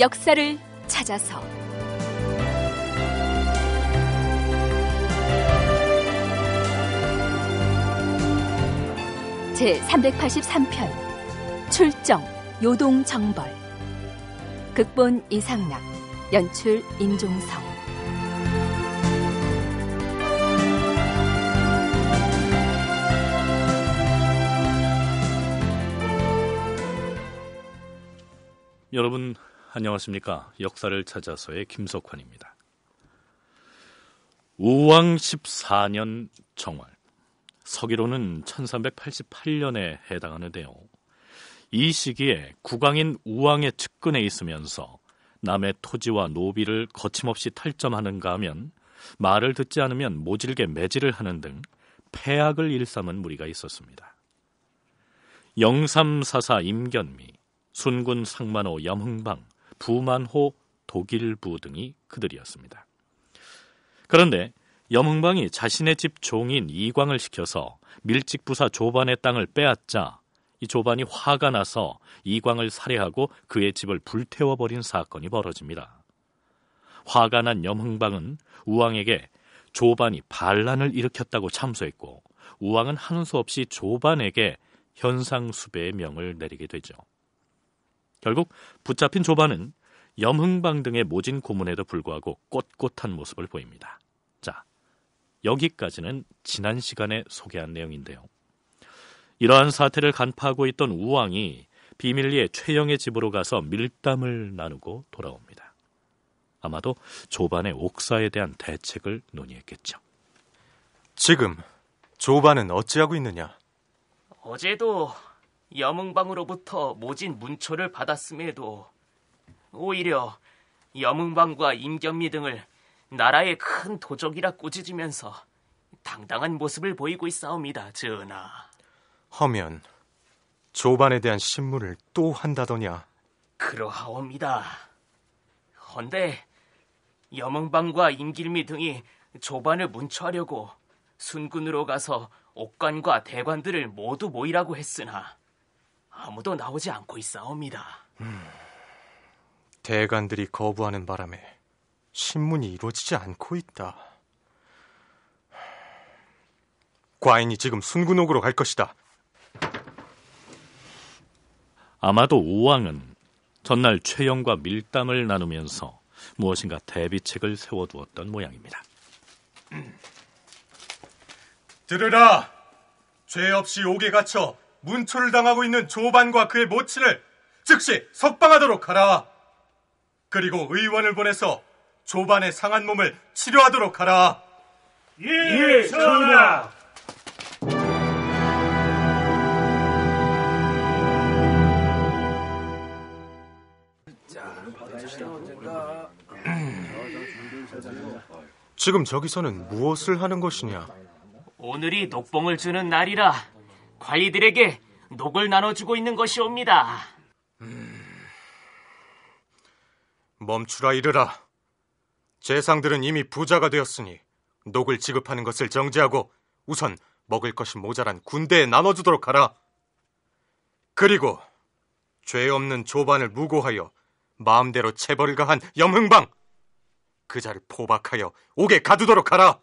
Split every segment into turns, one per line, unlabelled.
역사를 찾아서 제 383편 출정 요동 정벌 극본 이상락 연출 임종성
여러분 안녕하십니까. 역사를 찾아서의 김석환입니다. 우왕 14년 정월. 서기로는 1388년에 해당하는데요. 이 시기에 국왕인 우왕의 측근에 있으면서 남의 토지와 노비를 거침없이 탈점하는가 하면 말을 듣지 않으면 모질게 매질을 하는 등 폐악을 일삼은 무리가 있었습니다. 영삼사사 임견미, 순군 상만호 염흥방, 부만호, 독일부 등이 그들이었습니다. 그런데 염흥방이 자신의 집 종인 이광을 시켜서 밀직부사 조반의 땅을 빼앗자 이 조반이 화가 나서 이광을 살해하고 그의 집을 불태워버린 사건이 벌어집니다. 화가 난 염흥방은 우왕에게 조반이 반란을 일으켰다고 참소했고 우왕은 한 수 없이 조반에게 현상수배의 명을 내리게 되죠. 결국 붙잡힌 조반은 염흥방 등의 모진 고문에도 불구하고 꼿꼿한 모습을 보입니다. 자, 여기까지는 지난 시간에 소개한 내용인데요. 이러한 사태를 간파하고 있던 우왕이 비밀리에 최영의 집으로 가서 밀담을 나누고 돌아옵니다. 아마도 조반의 옥사에 대한 대책을 논의했겠죠. 지금 조반은 어찌하고 있느냐?
어제도 여문방으로부터 모진 문초를 받았음에도 오히려 여문방과 임경미 등을 나라의 큰 도적이라 꾸짖으면서 당당한 모습을 보이고 있사옵니다, 전하.
허면 조반에 대한 신문을 또 한다더냐?
그러하옵니다. 헌데 여문방과 임길미 등이 조반을 문초하려고 순군으로 가서 옥관과 대관들을 모두 모이라고 했으나
아무도 나오지 않고 있사옵니다.
음, 대관들이 거부하는 바람에 신문이 이루어지지 않고 있다.
과인이 지금 순군옥으로 갈 것이다. 아마도 우왕은 전날 최영과 밀담을 나누면서 무엇인가 대비책을 세워두었던 모양입니다.
들으라! 죄 없이 옥에 갇혀 문초를 당하고 있는 조반과 그의 모친을 즉시 석방하도록 하라. 그리고 의원을 보내서 조반의 상한 몸을 치료하도록 하라.
예, 예
전하.
지금 저기서는 무엇을 하는 것이냐?
오늘이 녹봉을 주는 날이라 관리들에게 녹을 나눠주고
있는 것이옵니다. 음...
멈추라 이르라. 재상들은 이미 부자가 되었으니 녹을 지급하는 것을 정지하고 우선 먹을 것이 모자란 군대에 나눠주도록 하라. 그리고 죄 없는 조반을 무고하여 마음대로 체벌을 가한 염흥방 그 자를 포박하여 옥에 가두도록 하라.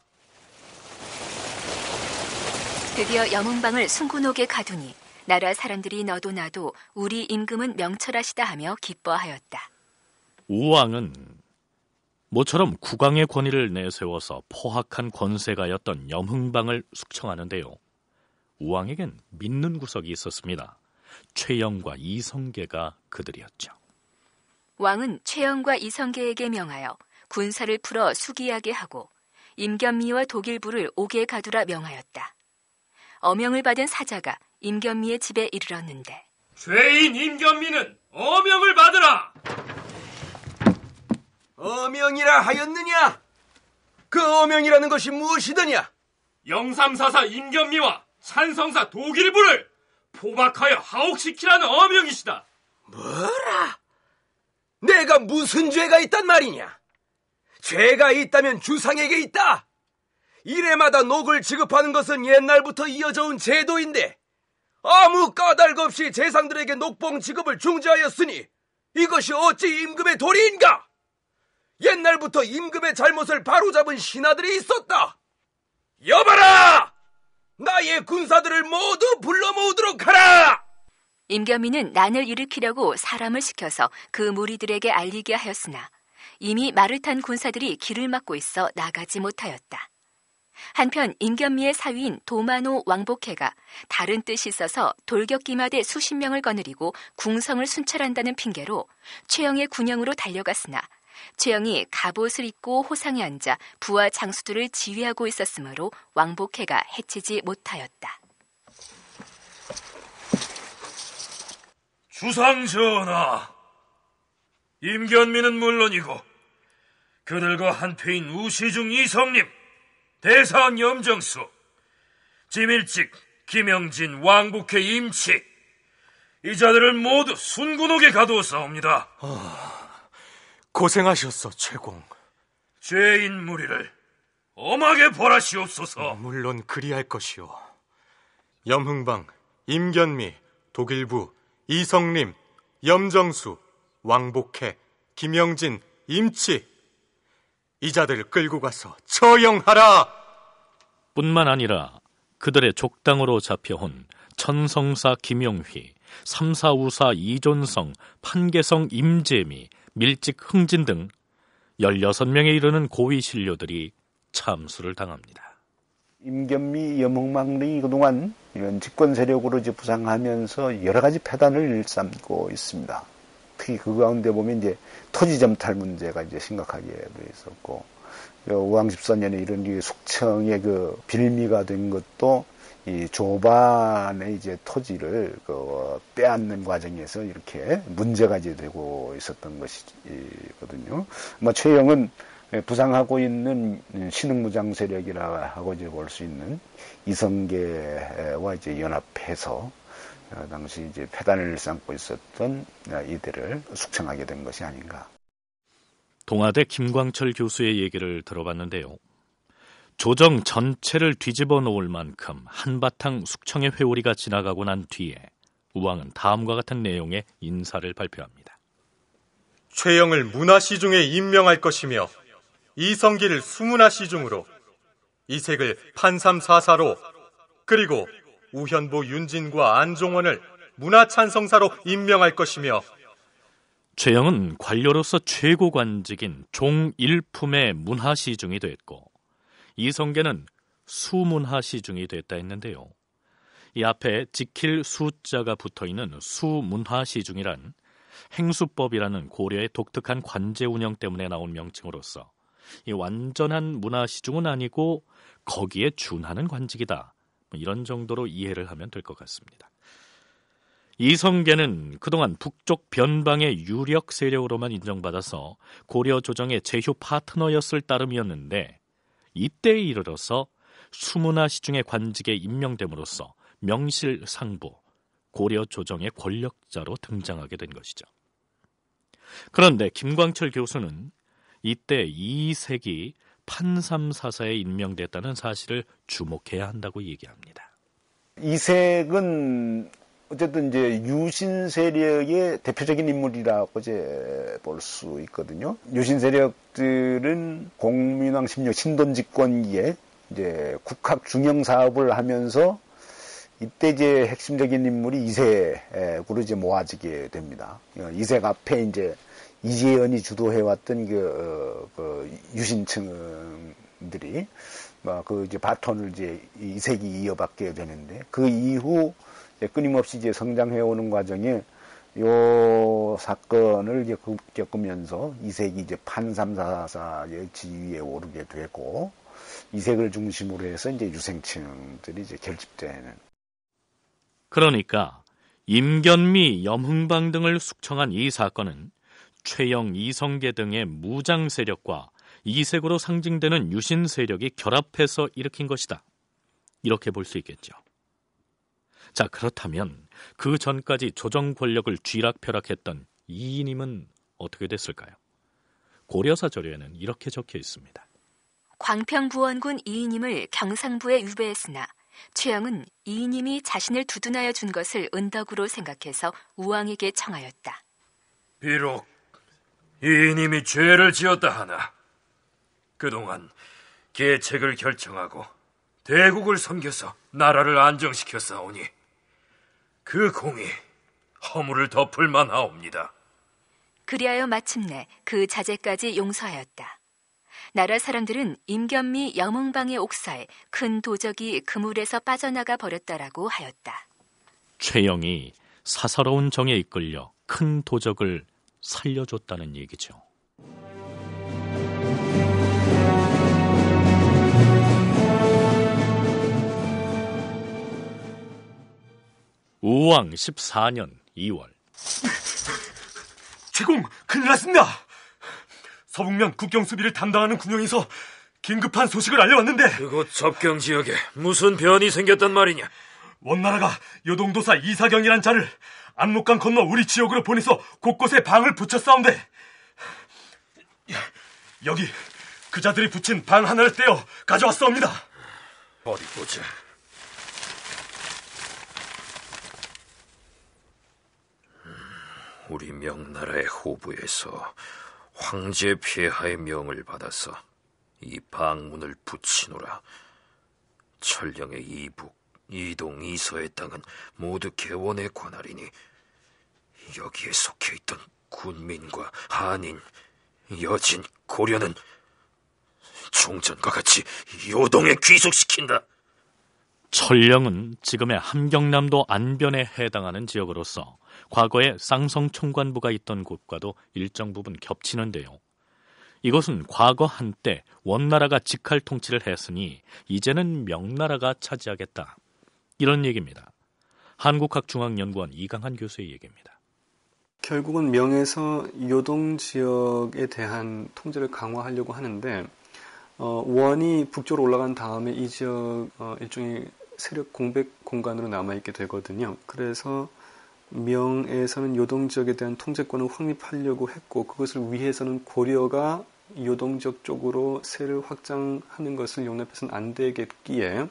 드디어 영웅방을 순군옥에 가두니 나라 사람들이 너도 나도 우리 임금은 명철하시다 하며 기뻐하였다.
우왕은 모처럼 국왕의 권위를 내세워서 포악한 권세가였던 영흥방을 숙청하는데요. 우왕에겐 믿는 구석이 있었습니다. 최영과 이성계가 그들이었죠.
왕은 최영과 이성계에게 명하여 군사를 풀어 수기하게 하고 임견미와 독일부를 옥에 가두라 명하였다. 어명을 받은 사자가 임견미의 집에 이르렀는데
죄인 임견미는 어명을 받으라. 어명이라 하였느냐? 그 어명이라는 것이 무엇이더냐? 영삼사사 임견미와 찬성사 독일부를 포박하여 하옥시키라는 어명이시다. 뭐라? 내가 무슨 죄가 있단 말이냐? 죄가 있다면 주상에게 있다. 일회마다 녹을 지급하는 것은 옛날부터 이어져 온 제도인데 아무 까닭 없이 재상들에게 녹봉 지급을 중지하였으니 이것이 어찌 임금의 도리인가? 옛날부터 임금의 잘못을 바로잡은 신하들이 있었다. 여봐라! 나의 군사들을 모두 불러 모으도록 하라!
임겸이는 난을 일으키려고 사람을 시켜서 그 무리들에게 알리게 하였으나 이미 말을 탄 군사들이 길을 막고 있어 나가지 못하였다. 한편 임견미의 사위인 도마노 왕복해가 다른 뜻이 있어서 돌격기마대 수십 명을 거느리고 궁성을 순찰한다는 핑계로 최영의 군영으로 달려갔으나 최영이 갑옷을 입고 호상에 앉아 부하 장수들을 지휘하고 있었으므로 왕복해가 해치지 못하였다.
주상 전하, 임견미는 물론이고 그들과 한패인 우시중 이성님 대상 염정수, 지밀직, 김영진, 왕복회 임치 이 자들을 모두 순군옥에 가두어사옵니다
아, 고생하셨어, 최공. 죄인 무리를 엄하게 벌하시옵소서. 아, 물론 그리할 것이오. 염흥방, 임견미, 독일부, 이성림, 염정수, 왕복회, 김영진, 임치 이자들을 끌고 가서
처형하라! 뿐만 아니라 그들의 족당으로 잡혀온 천성사 김용휘, 삼사우사 이존성, 판계성 임재미, 밀직 흥진 등 16명에 이르는 고위 신료들이 참수를 당합니다.
임견미 여몽망리 그동안 이런 집권 세력으로 부상하면서 여러 가지 패단을 일삼고 있습니다. 특히 그 가운데 보면 이제 토지 점탈 문제가 이제 심각하게 돼 있었고 어, 우왕 14년에 이런 숙청의 그 빌미가 된 것도 이 조반의 이제 토지를 그 어, 빼앗는 과정에서 이렇게 문제가 이제 되고 있었던 것이거든요. 뭐 최영은 부상하고 있는 신흥무장 세력이라 하고 이제 볼 수 있는 이성계와 이제 연합해서 어, 당시 이제 폐단을 쌓고 있었던 어, 이들을 숙청하게 된 것이 아닌가.
동아대 김광철 교수의 얘기를 들어봤는데요. 조정 전체를 뒤집어 놓을 만큼 한바탕 숙청의 회오리가 지나가고 난 뒤에 우왕은 다음과 같은 내용의 인사를 발표합니다.
최영을 문화시중에 임명할 것이며 이성기를 수문화시중으로 이색을 판삼사사로 그리고 우현보 윤진과 안종원을 문화찬성사로
임명할 것이며 최영은 관료로서 최고 관직인 종일품의 문화시중이 됐고 이성계는 수문화시중이 됐다 했는데요. 이 앞에 지킬 숫자가 붙어 있는 수문화시중이란 행수법이라는 고려의 독특한 관제 운영 때문에 나온 명칭으로서 이 완전한 문화시중은 아니고 거기에 준하는 관직이다. 뭐 이런 정도로 이해를 하면 될 것 같습니다. 이성계는 그동안 북쪽 변방의 유력 세력으로만 인정받아서 고려 조정의 제휴 파트너였을 따름이었는데 이때에 이르러서 수문화 시중의 관직에 임명됨으로써 명실상부 고려 조정의 권력자로 등장하게 된 것이죠. 그런데 김광철 교수는 이때 이색이 판삼사사에 임명됐다는 사실을 주목해야 한다고 얘기합니다.
이색은 어쨌든 이제 유신 세력의 대표적인 인물이라고 이제 볼 수 있거든요. 유신 세력들은 공민왕 16 신돈 집권기에 이제 국학 중형 사업을 하면서 이때 이제 핵심적인 인물이 이세구로 이 모아지게 됩니다. 이색 앞에 이제 이재현이 주도해왔던 그, 그 유신층들이 뭐 그 이제 바톤을 이제 이세기 이어받게 되는데 그 이후 이제 끊임없이 이제 성장해오는 과정에 요 사건을 겪으면서 이세기 이제 판삼사사의 지위에 오르게 되고 이색을 중심으로 해서 이제
유생층들이 이제 결집되는. 그러니까 임견미, 염흥방 등을 숙청한 이 사건은 최영, 이성계 등의 무장 세력과 이색으로 상징되는 유신 세력이 결합해서 일으킨 것이다. 이렇게 볼 수 있겠죠. 자, 그렇다면 그 전까지 조정 권력을 쥐락펴락했던 이인임은 어떻게 됐을까요? 고려사절에는 이렇게 적혀 있습니다.
광평부원군 이인임을 경상부에 유배했으나 최영은 이인임이 자신을 두둔하여 준 것을 은덕으로 생각해서 우왕에게 청하였다.
비록 이님이 죄를 지었다 하나 그동안 계책을 결정하고 대국을 섬겨서 나라를 안정시켰사오니 그 공이 허물을 덮을 만하옵니다.
그리하여 마침내 그 자제까지 용서하였다. 나라 사람들은 임견미 영웅방의 옥살큰 도적이 그물에서 빠져나가 버렸다라고 하였다.
최영이 사사로운 정에 이끌려 큰 도적을 살려줬다는 얘기죠. 우왕 14년 2월
제공 큰일 났습니다. 서북면 국경 수비를 담당하는 군영에서 긴급한 소식을 알려왔는데 그곳 접경 지역에 무슨 변이 생겼단 말이냐? 원나라가 요동도사 이사경이란 자를 압록강 건너 우리 지역으로 보내서 곳곳에 방을 붙였사운데 여기 그자들이 붙인 방 하나를 떼어 가져왔사옵니다. 어디 보자.
우리 명나라의 호부에서 황제 폐하의 명을 받아서 이 방문을 붙이노라. 철령의 이북 이동 이서의 땅은 모두 개원의 관할이니 여기에 속해 있던 군민과 한인, 여진, 고려는 종전과 같이 요동에 귀속시킨다.
철령은 지금의 함경남도 안변에 해당하는 지역으로서 과거에 쌍성 총관부가 있던 곳과도 일정 부분 겹치는데요. 이것은 과거 한때 원나라가 직할 통치를 했으니 이제는 명나라가 차지하겠다. 이런 얘기입니다. 한국학중앙연구원 이강한 교수의 얘기입니다.
결국은 명에서 요동 지역에 대한 통제를 강화하려고 하는데 어, 원이 북쪽으로 올라간 다음에 이 지역 어, 일종의 세력 공백 공간으로 남아있게 되거든요. 그래서 명에서는 요동 지역에 대한 통제권을 확립하려고 했고 그것을 위해서는 고려가 요동 지역 쪽으로 세를 확장하는 것을 용납해서는 안 되겠기에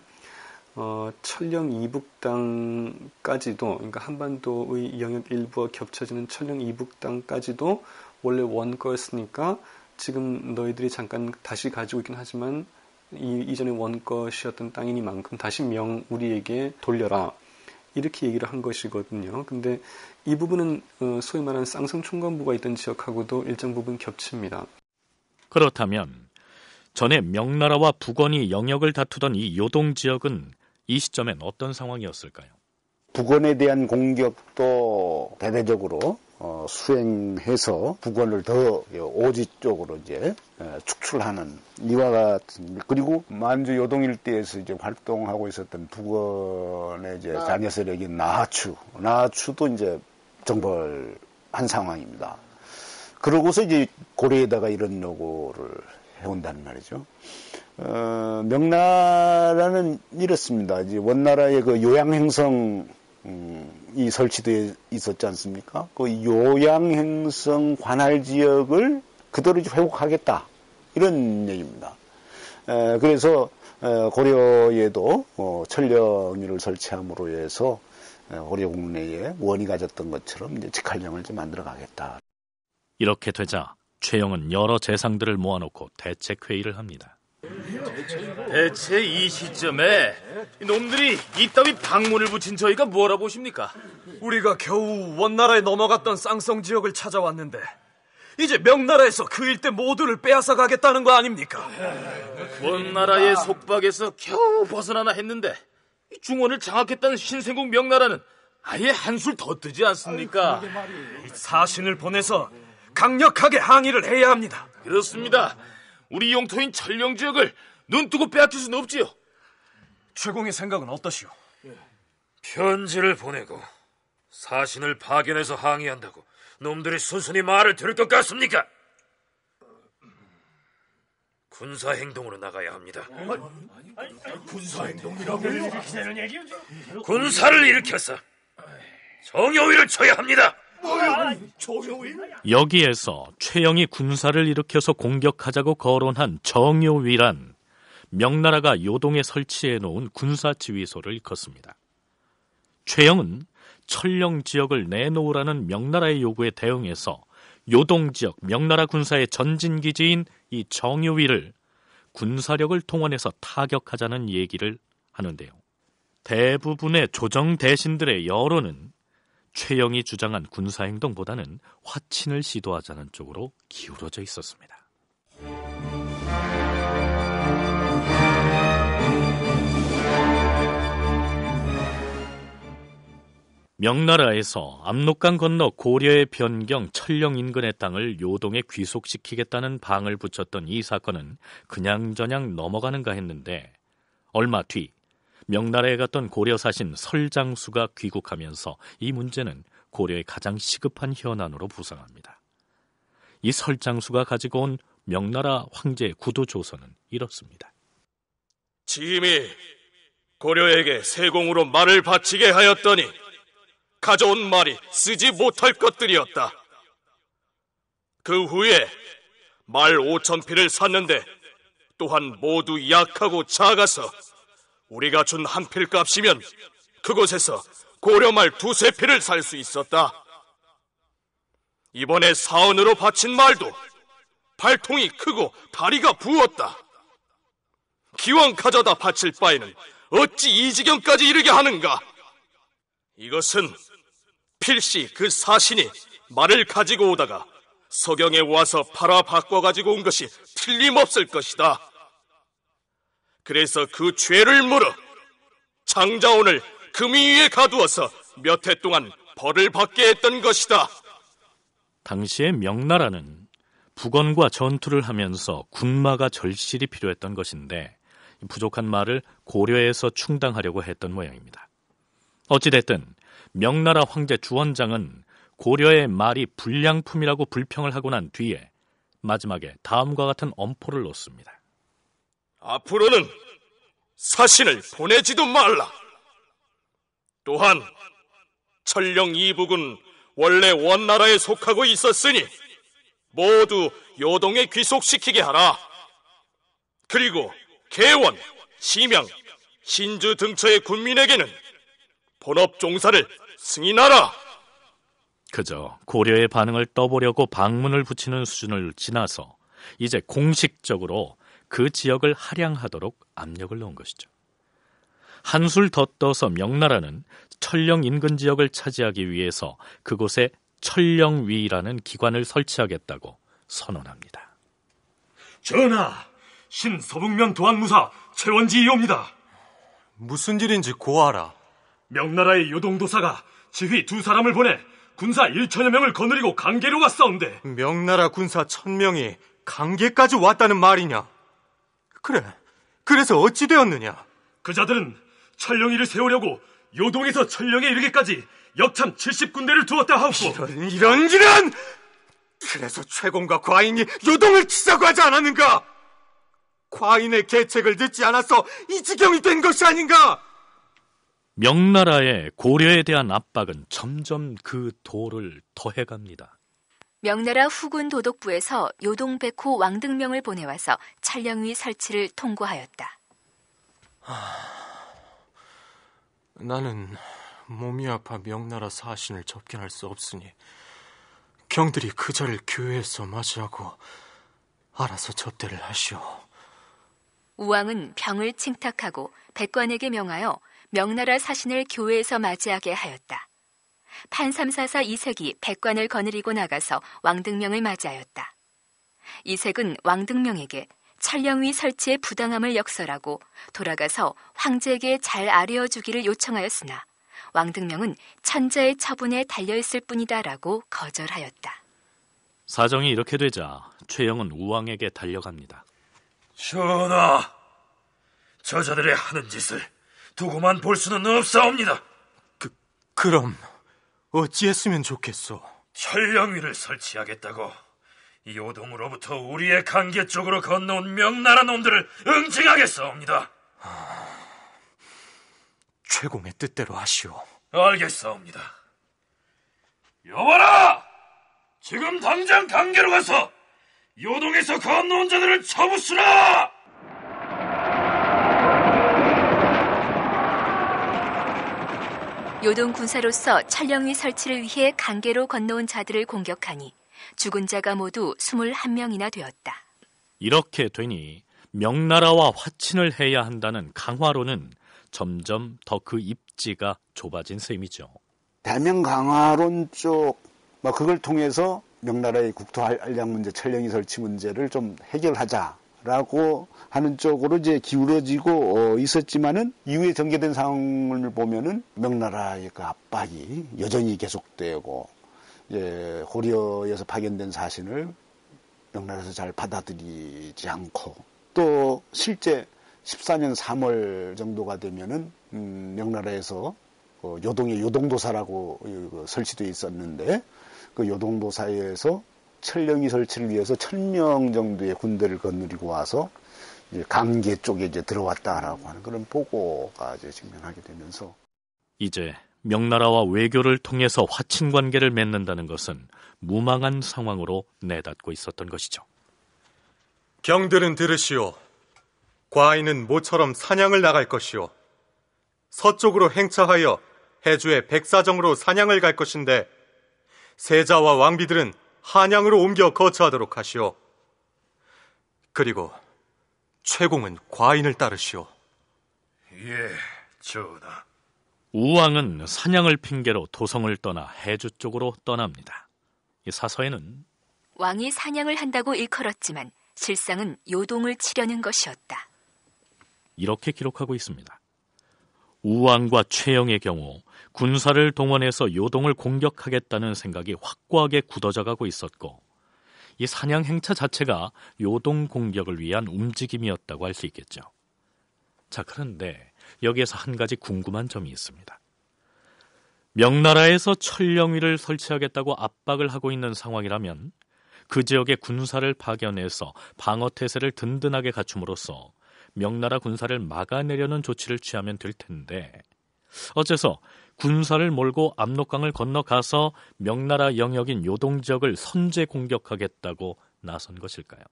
어, 천령 이북당까지도 그러니까 한반도의 영역 일부와 겹쳐지는 천령 이북당까지도 원래 원 거였으니까 지금 너희들이 잠깐 다시 가지고 있긴 하지만 이, 이전에 원 것이었던 땅이니만큼 다시 명 우리에게 돌려라 이렇게 얘기를 한 것이거든요. 근데 이 부분은 어, 소위 말하는 쌍성충건부가 있던 지역하고도 일정 부분 겹칩니다.
그렇다면 전에 명나라와 북원이 영역을 다투던 이 요동 지역은 이 시점엔 어떤 상황이었을까요?
북원에 대한 공격도 대대적으로 어, 수행해서 북원을 더 예, 오지 쪽으로 이제 예, 축출하는 이와 같은 그리고 만주 요동 일대에서 이제 활동하고 있었던 북원의 이제 자녀 아. 세력인 나하추 나하추도 이제 정벌한 상황입니다. 그러고서 이제 고려에다가 이런 요구를 해온다는 말이죠. 어, 명나라는 이렇습니다. 이제 원나라의 그 요양행성 음, 이 설치되어 있었지 않습니까? 그 요양행성 관할 지역을 그대로 회복하겠다 이런 얘기입니다. 에, 그래서 에, 고려에도 어, 천령위를 설치함으로 해서 에, 고려 국내에 원이 가졌던 것처럼
이제 직할령을 좀 만들어 가겠다. 이렇게 되자 최영은 여러 재상들을 모아놓고 대책 회의를 합니다.
대체 이 시점에 놈들이 이따위 방문을 붙인 저희가 뭐라 보십니까? 우리가 겨우 원나라에 넘어갔던 쌍성 지역을 찾아왔는데 이제 명나라에서 그 일대 모두를 빼앗아 가겠다는 거 아닙니까? 원나라의 속박에서 겨우 벗어나나 했는데 중원을 장악했다는 신생국 명나라는 아예 한술 더 뜨지 않습니까? 사신을 보내서 강력하게 항의를 해야 합니다. 그렇습니다. 우리 영토인 철령 지역을 눈뜨고 빼앗길 순 없지요. 최공의 생각은 어떠시오? 편지를
보내고 사신을 파견해서 항의한다고 놈들이 순순히 말을 들을 것 같습니까? 군사 행동으로 나가야 합니다.
군사 행동이라고요? 일으키는 얘 군사를
일으켜서 정여위를 쳐야 합니다.
여기에서 최영이 군사를 일으켜서 공격하자고 거론한 정요위란 명나라가 요동에 설치해 놓은 군사 지휘소를 일컫습니다. 최영은 철령 지역을 내놓으라는 명나라의 요구에 대응해서 요동 지역 명나라 군사의 전진 기지인 이 정요위를 군사력을 통원해서 타격하자는 얘기를 하는데요. 대부분의 조정 대신들의 여론은 최영이 주장한 군사행동보다는 화친을 시도하자는 쪽으로 기울어져 있었습니다. 명나라에서 압록강 건너 고려의 변경 철령 인근의 땅을 요동에 귀속시키겠다는 방을 붙였던 이 사건은 그냥저냥 넘어가는가 했는데 얼마 뒤 명나라에 갔던 고려 사신 설장수가 귀국하면서 이 문제는 고려의 가장 시급한 현안으로 부상합니다. 이 설장수가 가지고 온 명나라 황제의 구도조서는 이렇습니다.
지임이 고려에게 세공으로 말을 바치게 하였더니 가져온 말이 쓰지 못할 것들이었다. 그 후에 말 오천 피를 샀는데 또한 모두 약하고 작아서 우리가 준 한 필 값이면 그곳에서 고려말 두 세 필을 살 수 있었다. 이번에 사원으로 바친 말도 발통이 크고 다리가 부었다. 기왕 가져다 바칠 바에는 어찌 이 지경까지 이르게 하는가? 이것은 필시 그 사신이 말을 가지고 오다가 서경에 와서 팔아 바꿔 가지고 온 것이 틀림없을 것이다. 그래서 그 죄를 물어 장자원을 금이 위에 가두어서 몇 해 동안 벌을 받게 했던
것이다. 당시의 명나라는 북원과 전투를 하면서 군마가 절실히 필요했던 것인데 부족한 말을 고려해서 충당하려고 했던 모양입니다. 어찌됐든 명나라 황제 주원장은 고려의 말이 불량품이라고 불평을 하고 난 뒤에 마지막에 다음과 같은 엄포를 놓습니다.
앞으로는 사신을 보내지도 말라. 또한 천령 이북은 원래 원나라에 속하고 있었으니 모두 요동에 귀속시키게 하라. 그리고 개원, 심명 신주 등처의 군민에게는 본업 종사를 승인하라.
그저 고려의 반응을 떠보려고 방문을 붙이는 수준을 지나서 이제 공식적으로 그 지역을 하량하도록 압력을 넣은 것이죠. 한술 더 떠서 명나라는 철령 인근 지역을 차지하기 위해서 그곳에 철령위라는 기관을 설치하겠다고 선언합니다.
전하, 신서북면 도안무사 최원지이옵니다.
무슨 일인지 고하라. 명나라의 요동도사가 지휘 두 사람을 보내 군사 1천여 명을 거느리고 강계로 갔사온데 명나라 군사 천명이 강계까지
왔다는 말이냐? 그래. 그래서 어찌 되었느냐? 그자들은 천령이를 세우려고 요동에서 천령에 이르기까지 역참 70군대를 두었다 하고 이런 이런 이런! 그래서 최공과 과인이 요동을 치자고 하지
않았는가? 과인의 계책을 듣지 않아서 이 지경이 된 것이 아닌가?
명나라의 고려에 대한 압박은 점점 그 도를
더해갑니다. 명나라 후군 도독부에서 요동백호 왕등명을 보내와서 찰령위 설치를 통고하였다. 하...
나는 몸이 아파 명나라 사신을 접견할 수 없으니 경들이 그 자를 교회에서 맞이하고 알아서 접대를 하시오.
우왕은 병을 칭탁하고 백관에게 명하여 명나라 사신을 교회에서 맞이하게 하였다. 판삼사사 이색이 백관을 거느리고 나가서 왕등명을 맞이하였다. 이색은 왕등명에게 철령위 설치의 부당함을 역설하고 돌아가서 황제에게 잘 아뢰어 주기를 요청하였으나 왕등명은 천자의 처분에 달려있을 뿐이다라고 거절하였다.
사정이 이렇게 되자 최영은 우왕에게 달려갑니다.
전하, 저자들의 하는 짓을
두고만 볼 수는 없사옵니다. 그, 그럼 어찌했으면 좋겠소?
전령위를 설치하겠다고 요동으로부터 우리의 강계 쪽으로 건너온 명나라 놈들을 응징하겠사옵니다. 하...
최공의 뜻대로 하시오.
알겠사옵니다.
여봐라! 지금 당장 강계로 가서 요동에서 건너온 자들을 처부수라!
요동 군사로서 찰령위 설치를 위해 강계로 건너온 자들을 공격하니 죽은 자가 모두 21명이나 되었다.
이렇게 되니 명나라와 화친을 해야 한다는 강화로는 점점 더 그 입지가 좁아진 셈이죠.
대명 강화론 쪽, 뭐 그걸 통해서 명나라의 국토 한량 문제, 철령위 설치 문제를 좀 해결하자. 라고 하는 쪽으로 이제 기울어지고 어, 있었지만은 이후에 전개된 상황을 보면은 명나라의 그 압박이 여전히 계속되고 이제 고려에서 파견된 사신을 명나라에서 잘 받아들이지 않고 또 실제 14년 3월 정도가 되면은 음 명나라에서 그 요동에 요동도사라고 그 설치돼 있었는데 그 요동도사에서 철령이 설치를 위해서 천 명 정도의 군대를 건드리고 와서 이제 강계 쪽에 이제 들어왔다라고 하는 그런 보고가 이제 증명하게 되면서
이제 명나라와 외교를 통해서 화친 관계를 맺는다는 것은 무망한 상황으로 내닫고 있었던 것이죠.
경들은 들으시오. 과인은 모처럼 사냥을 나갈 것이오. 서쪽으로 행차하여 해주의 백사정으로 사냥을 갈 것인데 세자와 왕비들은 한양으로 옮겨 거처하도록 하시오.
그리고 최공은 과인을 따르시오. 예, 전하. 우왕은 사냥을 핑계로 도성을 떠나 해주 쪽으로 떠납니다. 이 사서에는
왕이 사냥을 한다고 일컬었지만 실상은 요동을 치려는 것이었다.
이렇게 기록하고 있습니다. 우왕과 최영의 경우 군사를 동원해서 요동을 공격하겠다는 생각이 확고하게 굳어져가고 있었고 이 사냥 행차 자체가 요동 공격을 위한 움직임이었다고 할 수 있겠죠. 자, 그런데 여기에서 한 가지 궁금한 점이 있습니다. 명나라에서 철령위를 설치하겠다고 압박을 하고 있는 상황이라면 그 지역에 군사를 파견해서 방어 태세를 든든하게 갖춤으로써 명나라 군사를 막아내려는 조치를 취하면 될 텐데 어째서 군사를 몰고 압록강을 건너가서 명나라 영역인 요동지역을 선제 공격하겠다고 나선 것일까요?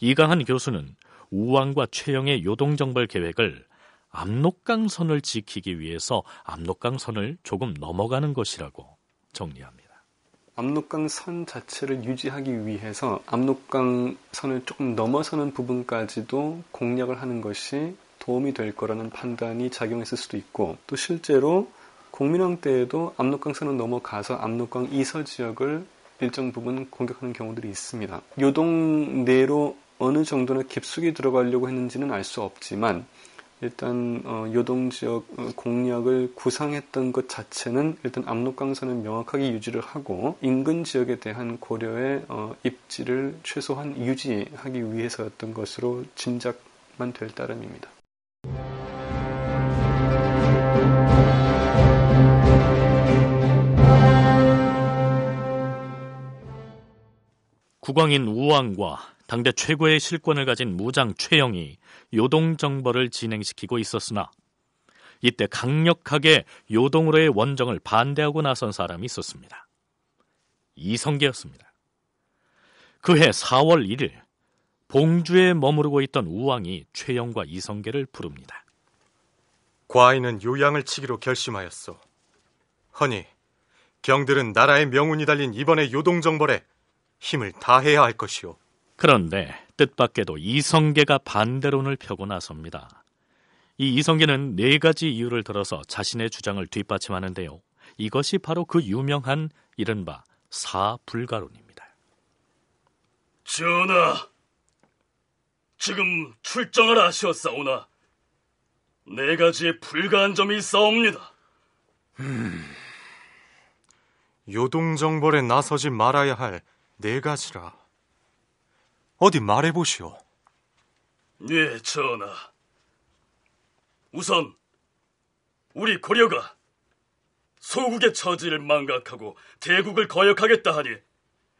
이강한 교수는 우왕과 최영의 요동정벌 계획을 압록강 선을 지키기 위해서 압록강 선을 조금 넘어가는 것이라고
정리합니다. 압록강 선 자체를 유지하기 위해서 압록강 선을 조금 넘어서는 부분까지도 공략을 하는 것이 도움이 될 거라는 판단이 작용했을 수도 있고 또 실제로 공민왕 때에도 압록강선을 넘어가서 압록강 이서 지역을 일정 부분 공격하는 경우들이 있습니다. 요동 내로 어느 정도나 깊숙이 들어가려고 했는지는 알 수 없지만 일단 어, 요동 지역 어, 공략을 구상했던 것 자체는 일단 압록강선은 명확하게 유지를 하고 인근 지역에 대한 고려의 어, 입지를 최소한 유지하기 위해서였던 것으로 짐작만 될 따름입니다.
국왕인 우왕과 당대 최고의 실권을 가진 무장 최영이 요동정벌을 진행시키고 있었으나 이때 강력하게 요동으로의 원정을 반대하고 나선 사람이 있었습니다. 이성계였습니다. 그해 4월 1일 봉주에 머무르고 있던 우왕이 최영과 이성계를 부릅니다. 과인은 요양을 치기로 결심하였소. 허니, 경들은 나라의 명운이 달린 이번의 요동정벌에 힘을 다해야 할 것이오. 그런데 뜻밖에도 이성계가 반대론을 펴고 나섭니다. 이 이성계는 네 가지 이유를 들어서 자신의 주장을 뒷받침하는데요. 이것이 바로 그 유명한 이른바 사불가론입니다.
전하, 지금 출정을 하시었사오나 네 가지의 불가한 점이 있사옵니다.
음, 요동정벌에 나서지 말아야 할네 가지라. 어디 말해보시오.
네, 전하. 우선 우리 고려가 소국의 처지를 망각하고 대국을 거역하겠다 하니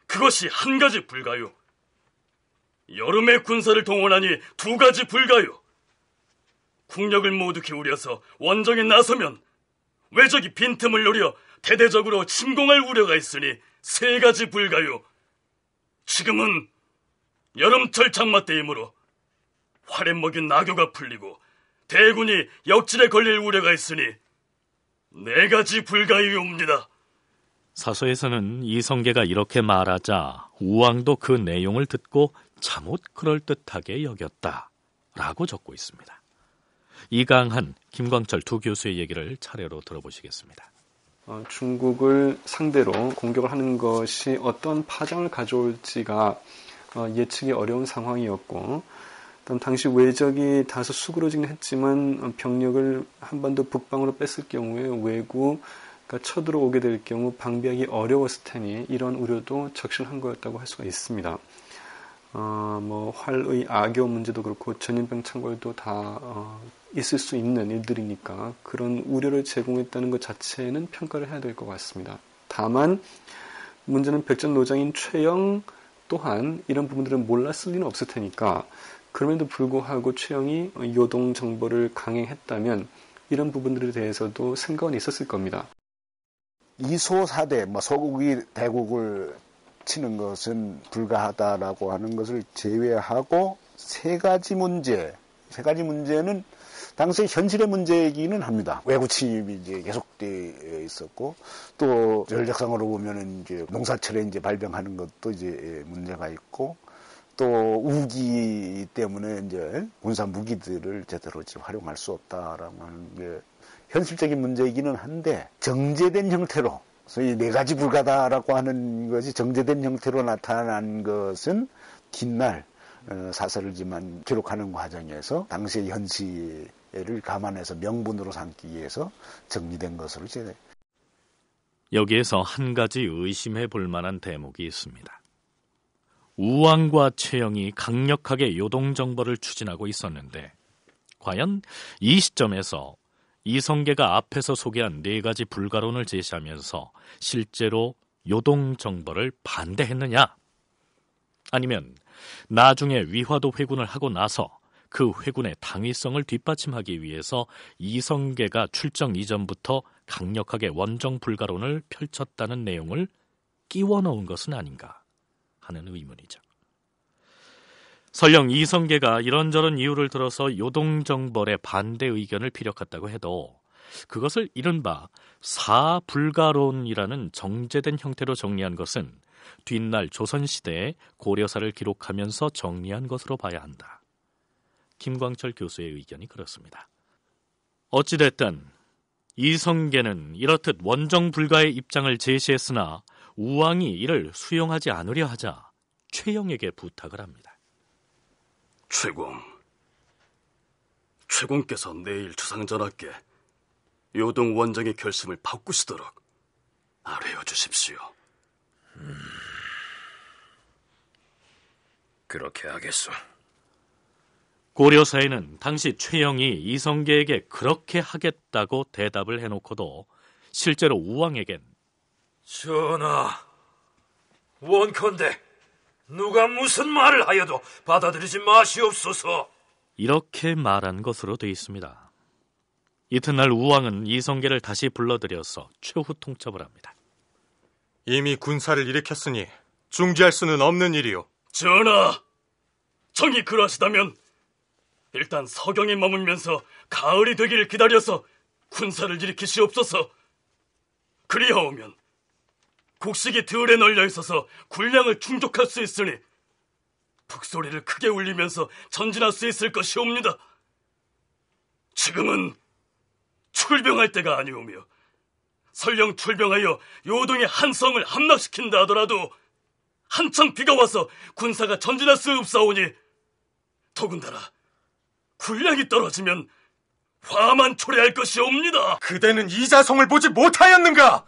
그것이 한 가지 불가요. 여름에 군사를 동원하니 두 가지 불가요. 국력을 모두 기울여서 원정에 나서면 왜적이 빈틈을 노려 대대적으로 침공할 우려가 있으니 세 가지 불가요. 지금은 여름철 장마 때이므로 활에 먹인 낙교가 풀리고 대군이 역질에 걸릴 우려가 있으니 네 가지 불가이옵니다.
사서에서는 이성계가 이렇게 말하자 우왕도 그 내용을 듣고 참못 그럴듯하게 여겼다 라고 적고 있습니다. 이강한, 김광철 두 교수의 얘기를 차례로 들어보시겠습니다.
어, 중국을 상대로 공격을 하는 것이 어떤 파장을 가져올지가 어, 예측이 어려운 상황이었고, 당시 외적이 다소 수그러지긴 했지만 어, 병력을 한반도 북방으로 뺐을 경우에 외국가 그러니까 쳐들어오게 될 경우 방비하기 어려웠을 테니 이런 우려도 적신한 거였다고 할 수가 있습니다. 어, 뭐 활의 악용 문제도 그렇고 전염병 창궐도 다 어, 있을 수 있는 일들이니까 그런 우려를 제공했다는 것 자체는 평가를 해야 될 것 같습니다. 다만 문제는 백전 노장인 최영 또한 이런 부분들은 몰랐을 리는 없을 테니까 그럼에도 불구하고 최영이 요동 정보를 강행했다면 이런 부분들에 대해서도 생각은 있었을 겁니다. 이소사대, 뭐
소국이 대국을 치는 것은 불가하다라고 하는 것을 제외하고 세 가지 문제, 세 가지 문제는 당시 현실의 문제이기는 합니다. 외국 침입이 이제 계속돼 있었고 또 전략상으로 보면은 이제 농사철에 이제 발병하는 것도 이제 예, 문제가 있고 또 우기 때문에 이제 군사 무기들을 제대로 지금 활용할 수 없다라고 하는 게 현실적인 문제이기는 한데 정제된 형태로 소위 네 가지 불가다라고 하는 것이 정제된 형태로 나타난 것은 뒷날 어, 사설을 지만 기록하는 과정에서 당시의 현실 를 감안해서 명분으로 삼기 위해서 정리된 것으로 제대.
여기에서 한 가지 의심해 볼 만한 대목이 있습니다. 우왕과 최영이 강력하게 요동 정벌을 추진하고 있었는데 과연 이 시점에서 이성계가 앞에서 소개한 네 가지 불가론을 제시하면서 실제로 요동 정벌을 반대했느냐? 아니면 나중에 위화도 회군을 하고 나서 그 회군의 당위성을 뒷받침하기 위해서 이성계가 출정 이전부터 강력하게 원정 불가론을 펼쳤다는 내용을 끼워 넣은 것은 아닌가 하는 의문이죠. 설령 이성계가 이런저런 이유를 들어서 요동정벌의 반대 의견을 피력했다고 해도 그것을 이른바 사불가론이라는 정제된 형태로 정리한 것은 뒷날 조선시대의 고려사를 기록하면서 정리한 것으로 봐야 한다. 김광철 교수의 의견이 그렇습니다. 어찌됐든 이성계는 이렇듯 원정 불가의 입장을 제시했으나 우왕이 이를 수용하지 않으려 하자 최영에게 부탁을 합니다.
최공, 최공께서 내일 주상전하께 요동 원정의 결심을 바꾸시도록 아뢰어 주십시오.
음, 그렇게 하겠소. 고려사에는 당시 최영이 이성계에게 그렇게 하겠다고 대답을 해놓고도 실제로 우왕에겐
전하, 원컨대 누가 무슨 말을 하여도 받아들이지 마시옵소서.
이렇게 말한 것으로 되어 있습니다. 이튿날 우왕은 이성계를 다시 불러들여서 최후 통첩을 합니다. 이미 군사를 일으켰으니 중지할 수는 없는 일이요.
전하, 정이 그러시다면 일단 서경에 머물면서 가을이 되기를 기다려서 군사를 일으키시옵소서. 그리하오면 곡식이 들에 널려 있어서 군량을 충족할 수 있으니 북소리를 크게 울리면서 전진할 수 있을 것이옵니다. 지금은 출병할 때가 아니오며 설령 출병하여 요동의 한성을 함락시킨다 하더라도 한창 비가 와서 군사가 전진할 수 없사오니
더군다나 분량이 떨어지면 화만 초래할
것이옵니다. 그대는 이자송을 보지
못하였는가?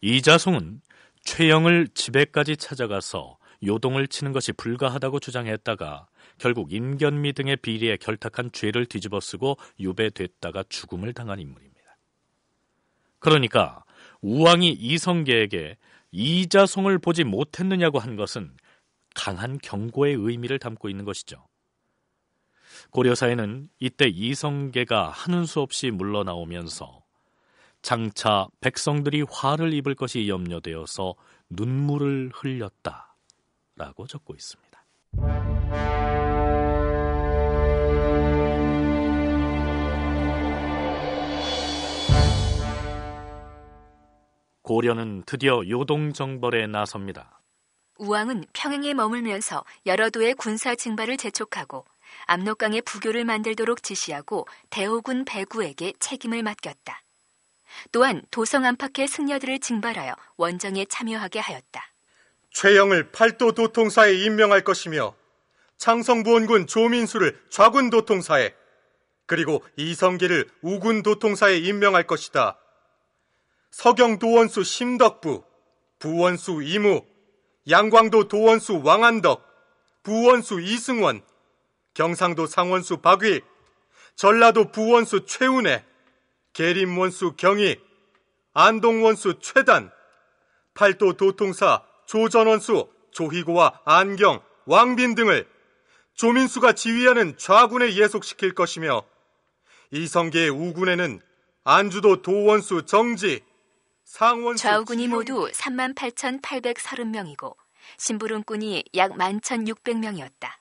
이자송은 최영을 집에까지 찾아가서 요동을 치는 것이 불가하다고 주장했다가 결국 임견미 등의 비리에 결탁한 죄를 뒤집어쓰고 유배됐다가 죽음을 당한 인물입니다. 그러니까 우왕이 이성계에게 이자송을 보지 못했느냐고 한 것은 강한 경고의 의미를 담고 있는 것이죠. 고려사에는 이때 이성계가 하는 수 없이 물러나오면서 장차 백성들이 화를 입을 것이 염려되어서 눈물을 흘렸다. 라고 적고 있습니다. 고려는 드디어 요동 정벌에 나섭니다.
우왕은 평양에 머물면서 여러 도의 군사 징발을 재촉하고 압록강의 부교를 만들도록 지시하고 대호군 배구에게 책임을 맡겼다. 또한 도성 안팎의 승려들을 징발하여 원정에 참여하게 하였다.
최영을 팔도 도통사에 임명할 것이며 창성부원군 조민수를 좌군 도통사에 그리고 이성계를 우군 도통사에 임명할 것이다. 서경 도원수 심덕부, 부원수 이무, 양광도 도원수 왕안덕 부원수 이승원, 경상도 상원수 박위, 전라도 부원수 최운해, 계림원수 경희, 안동원수 최단, 팔도 도통사 조전원수 조희고와 안경, 왕빈 등을 조민수가 지휘하는 좌군에 예속시킬 것이며 이성계의 우군에는 안주도 도원수 정지,
상원수 좌우군이 모두 38,830명이고 심부름꾼이 약 11,600명이었다.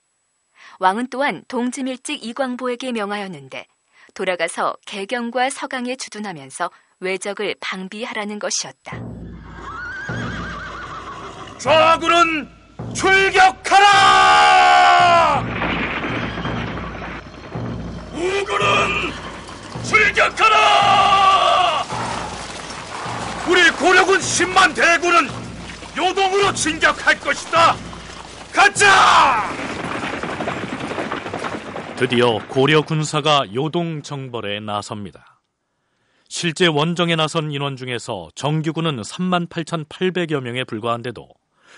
왕은 또한 동지밀직 이광보에게 명하였는데 돌아가서 개경과 서강에 주둔하면서 외적을 방비하라는 것이었다.
좌군은 출격하라! 우군은 출격하라! 우리 고려군 10만 대군은 요동으로 진격할 것이다! 가자!
드디어 고려 군사가 요동 정벌에 나섭니다. 실제 원정에 나선 인원 중에서 정규군은 38,800여 만 명에 불과한데도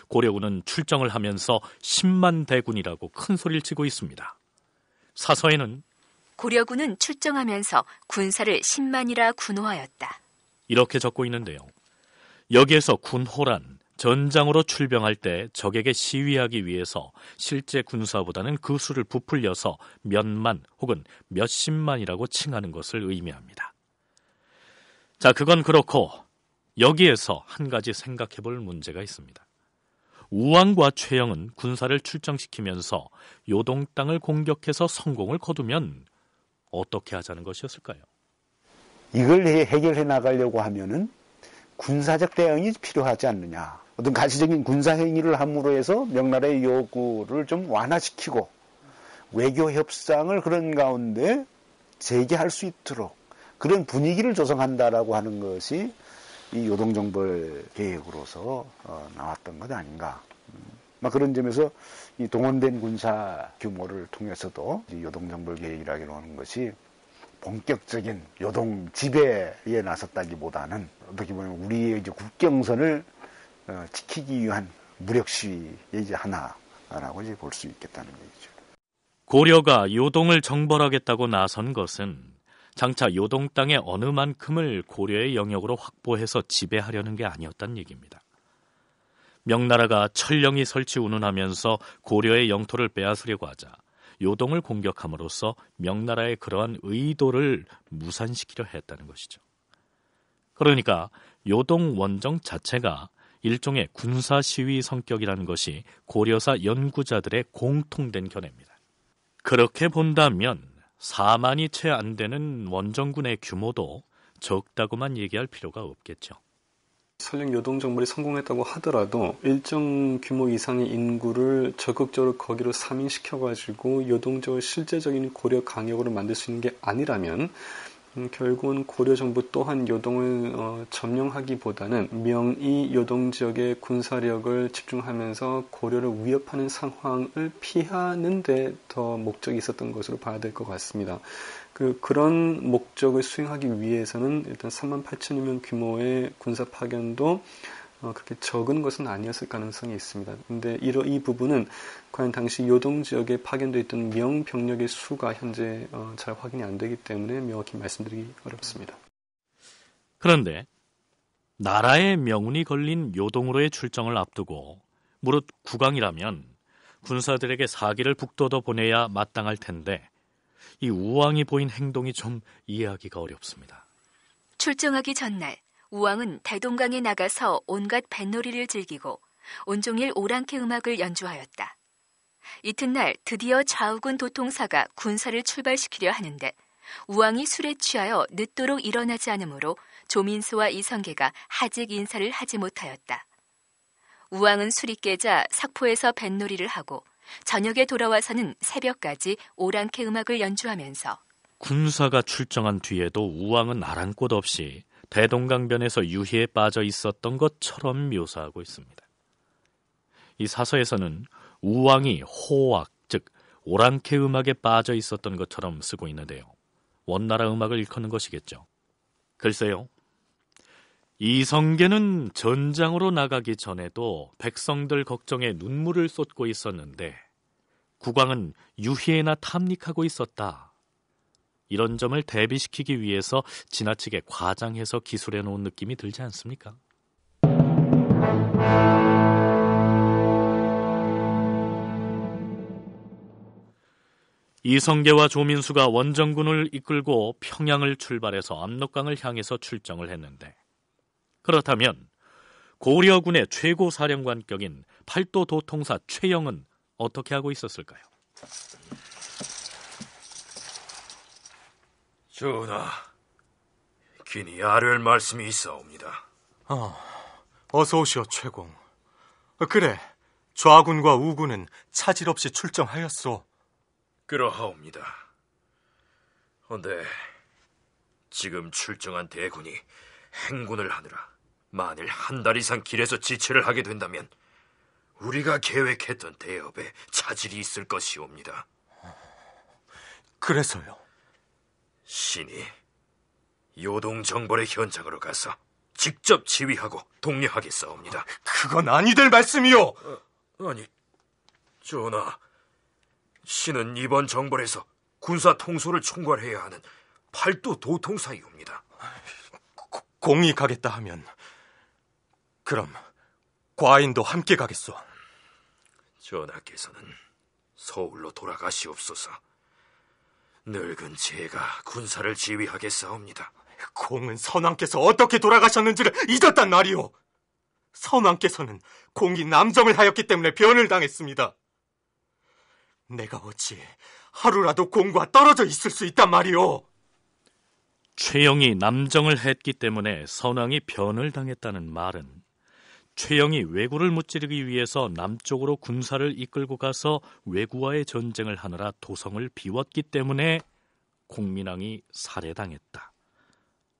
고려군은 출정을 하면서 10만 대군이라고 큰 소리를 치고 있습니다. 사서에는
고려군은 출정하면서 군사를 10만이라 군호하였다.
이렇게 적고 있는데요. 여기에서 군호란 전장으로 출병할 때 적에게 시위하기 위해서 실제 군사보다는 그 수를 부풀려서 몇만 혹은 몇십만이라고 칭하는 것을 의미합니다. 자, 그건 그렇고 여기에서 한 가지 생각해 볼 문제가 있습니다. 우왕과 최영은 군사를 출정시키면서 요동 땅을 공격해서 성공을 거두면 어떻게 하자는 것이었을까요?
이걸 해결해 나가려고 하면은 군사적 대응이 필요하지 않느냐. 어떤 가시적인 군사 행위를 함으로 해서 명나라의 요구를 좀 완화시키고 외교 협상을 그런 가운데 재개할 수 있도록 그런 분위기를 조성한다라고 하는 것이 이 요동정벌 계획으로서 어, 나왔던 것 아닌가. 음. 막 그런 점에서 이 동원된 군사 규모를 통해서도 요동정벌 계획이라고 하는 것이 본격적인 요동 지배에 나섰다기보다는 어떻게 보면 우리의 이제 국경선을 어, 지키기 위한 무력 시위의 하나라고 이제 볼 수 있겠다는 얘기죠.
고려가 요동을 정벌하겠다고 나선 것은 장차 요동 땅의 어느 만큼을 고려의 영역으로 확보해서 지배하려는 게 아니었단 얘기입니다. 명나라가 철령이 설치 운운하면서 고려의 영토를 빼앗으려고 하자 요동을 공격함으로써 명나라의 그러한 의도를 무산시키려 했다는 것이죠. 그러니까 요동 원정 자체가 일종의 군사 시위 성격이라는 것이 고려사 연구자들의 공통된 견해입니다. 그렇게 본다면 4만이 채 안 되는 원정군의 규모도 적다고만 얘기할 필요가 없겠죠.
설령 요동 정벌이 성공했다고 하더라도 일정 규모 이상의 인구를 적극적으로 거기로 사인시켜가지고 요동정을 실제적인 고려 강역으로 만들 수 있는 게 아니라면 음, 결국은 고려 정부 또한 요동을 어, 점령하기보다는 명이 요동 지역의 군사력을 집중하면서 고려를 위협하는 상황을 피하는 데 더 목적이 있었던 것으로 봐야 될 것 같습니다. 그, 그런 목적을 수행하기 위해서는 일단 3만 8천여 명 규모의 군사 파견도 어, 그렇게 적은 것은 아니었을 가능성이 있습니다. 근데 이러, 이 부분은 과연 당시 요동 지역에 파견되어 있던 명 병력의 수가 현재 어, 잘 확인이 안 되기 때문에 명확히 말씀드리기 어렵습니다.
그런데 나라의 명운이 걸린 요동으로의 출정을 앞두고 무릇 국왕이라면 군사들에게 사기를 북돋아 보내야 마땅할 텐데 이 우왕이 보인 행동이 좀 이해하기가 어렵습니다.
출정하기 전날 우왕은 대동강에 나가서 온갖 뱃놀이를 즐기고 온종일 오랑캐 음악을 연주하였다. 이튿날 드디어 좌우군 도통사가 군사를 출발시키려 하는데 우왕이 술에 취하여 늦도록 일어나지 않으므로 조민수와 이성계가 하직 인사를 하지 못하였다. 우왕은 술이 깨자 사포에서 뱃놀이를 하고 저녁에 돌아와서는 새벽까지 오랑캐 음악을 연주하면서
군사가 출정한 뒤에도 우왕은 아랑곳 없이 대동강변에서 유해에 빠져 있었던 것처럼 묘사하고 있습니다. 이 사서에서는 우왕이 호악, 즉 오랑캐 음악에 빠져 있었던 것처럼 쓰고 있는데요. 원나라 음악을 일컫는 것이겠죠. 글쎄요. 이성계는 전장으로 나가기 전에도 백성들 걱정에 눈물을 쏟고 있었는데 국왕은 유희에나 탐닉하고 있었다. 이런 점을 대비시키기 위해서 지나치게 과장해서 기술해 놓은 느낌이 들지 않습니까? 이성계와 조민수가 원정군을 이끌고 평양을 출발해서 압록강을 향해서 출정을 했는데 그렇다면 고려군의 최고 사령관격인 팔도 도통사 최영은 어떻게 하고 있었을까요?
전하, 긴히 아뢰할 말씀이 있어옵니다.
어, 어서 오시오, 최공. 그래, 좌군과 우군은 차질 없이 출정하였소.
그러하옵니다. 헌데 지금 출정한 대군이 행군을 하느라 만일 한 달 이상 길에서 지체를 하게 된다면 우리가 계획했던 대업에 차질이 있을 것이옵니다. 그래서요. 신이 요동 정벌의 현장으로 가서 직접 지휘하고 독려하겠사옵니다.
그건 아니될 말씀이요.
어, 아니, 전하, 신은 이번 정벌에서 군사 통솔을 총괄해야 하는 팔도
도통사이옵니다. 고, 공이 가겠다 하면 그럼 과인도 함께 가겠소. 전하께서는 서울로
돌아가시옵소서. 늙은 제가 군사를 지휘하게싸웁니다
공은 선왕께서 어떻게 돌아가셨는지를 잊었단 말이오. 선왕께서는 공이 남정을 하였기 때문에 변을 당했습니다. 내가 어찌 하루라도 공과 떨어져 있을 수 있단 말이오.
최영이 남정을 했기 때문에 선왕이 변을 당했다는 말은 최영이 왜구를 무찌르기 위해서 남쪽으로 군사를 이끌고 가서 왜구와의 전쟁을 하느라 도성을 비웠기 때문에 공민왕이 살해당했다.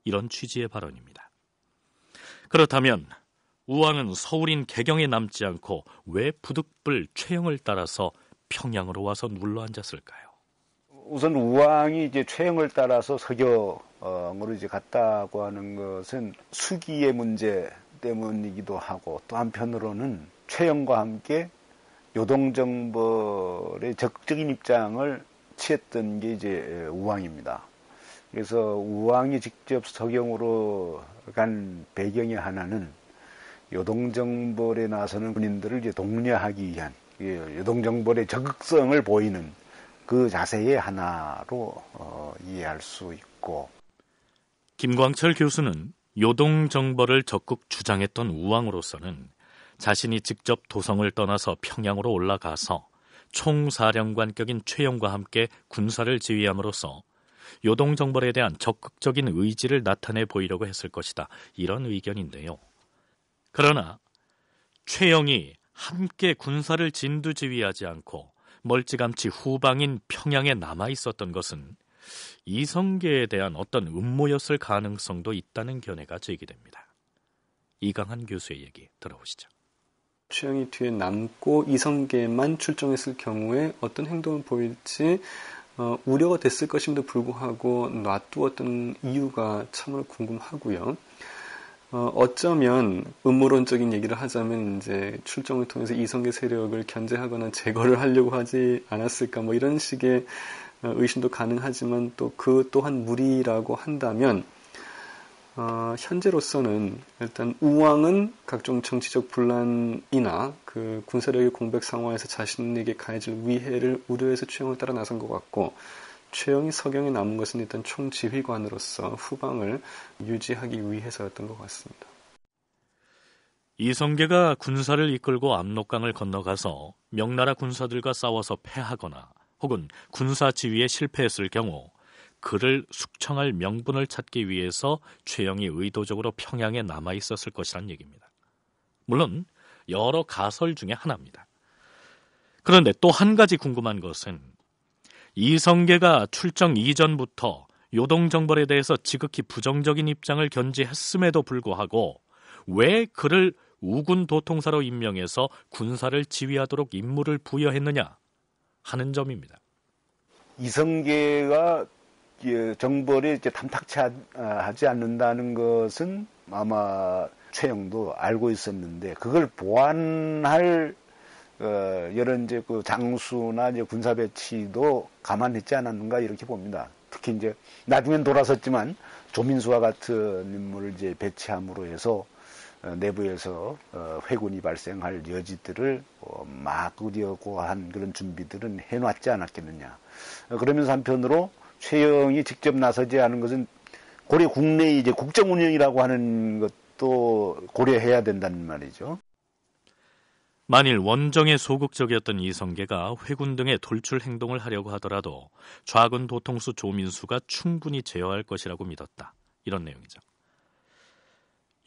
이런 취지의 발언입니다. 그렇다면 우왕은 서울인 개경에 남지 않고 왜 부득불 최영을 따라서 평양으로 와서 눌러 앉았을까요?
우선 우왕이 이제 최영을 따라서 서경으로 이제 갔다고 하는 것은 수기의 문제 때문이기도 하고 또 한편으로는 최영과 함께 요동정벌의 적극적인 입장을 취했던 게 이제 우왕입니다. 그래서 우왕이 직접 서경으로 간 배경의 하나는 요동정벌에 나서는 군인들을 이제 독려하기 위한 예, 요동정벌의 적극성을 보이는 그 자세의 하나로 어, 이해할 수 있고
김광철 교수는 요동 정벌을 적극 주장했던 우왕으로서는 자신이 직접 도성을 떠나서 평양으로 올라가서 총사령관격인 최영과 함께 군사를 지휘함으로써 요동 정벌에 대한 적극적인 의지를 나타내 보이려고 했을 것이다. 이런 의견인데요. 그러나 최영이 함께 군사를 진두지휘하지 않고 멀찌감치 후방인 평양에 남아 있었던 것은 이성계에 대한 어떤 음모였을 가능성도 있다는 견해가 제기됩니다. 이강한 교수의 얘기
들어보시죠. 취향이 뒤에 남고 이성계만 출정했을 경우에 어떤 행동을 보일지 어, 우려가 됐을 것임도 불구하고 놔두었던 이유가 참으로 궁금하고요. 어, 어쩌면 음모론적인 얘기를 하자면 이제 출정을 통해서 이성계 세력을 견제하거나 제거를 하려고 하지 않았을까 뭐 이런 식의 어, 의심도 가능하지만 또 그 또한 무리라고 한다면 어, 현재로서는 일단 우왕은 각종 정치적 분란이나 그 군사력의 공백 상황에서 자신에게 가해질 위해를 우려해서 최영을 따라 나선 것 같고 최영이 서경에 남은 것은 일단 총지휘관으로서 후방을 유지하기 위해서였던 것 같습니다.
이성계가 군사를 이끌고 압록강을 건너가서 명나라 군사들과 싸워서 패하거나 혹은 군사 지위에 실패했을 경우 그를 숙청할 명분을 찾기 위해서 최영이 의도적으로 평양에 남아 있었을 것이란 얘기입니다. 물론 여러 가설 중의 하나입니다. 그런데 또 한 가지 궁금한 것은 이성계가 출정 이전부터 요동정벌에 대해서 지극히 부정적인 입장을 견지했음에도 불구하고 왜 그를 우군 도통사로 임명해서 군사를 지휘하도록 임무를 부여했느냐? 하는 점입니다.
이성계가 예, 정벌이 탐탁하지 아, 치 않는다는 것은 아마 최영도 알고 있었는데 그걸 보완할 어, 이런 이제 그 장수나 이제 군사 배치도 감안했지 않았는가 이렇게 봅니다. 특히 이제 나중엔 돌아섰지만 조민수와 같은 인물을 이제 배치함으로 해서 어, 내부에서 어, 회군이 발생할 여지들을 어, 막으려고 한 그런 준비들은 해놨지 않았겠느냐. 그러면서 한편으로 최영이 직접 나서지 않은 것은 고려 국내 이제 국정 운영이라고 하는 것도 고려해야 된다는 말이죠.
만일 원정의 소극적이었던 이성계가 회군 등의 돌출 행동을 하려고 하더라도 좌근 도통수 조민수가 충분히 제어할 것이라고 믿었다. 이런 내용이죠.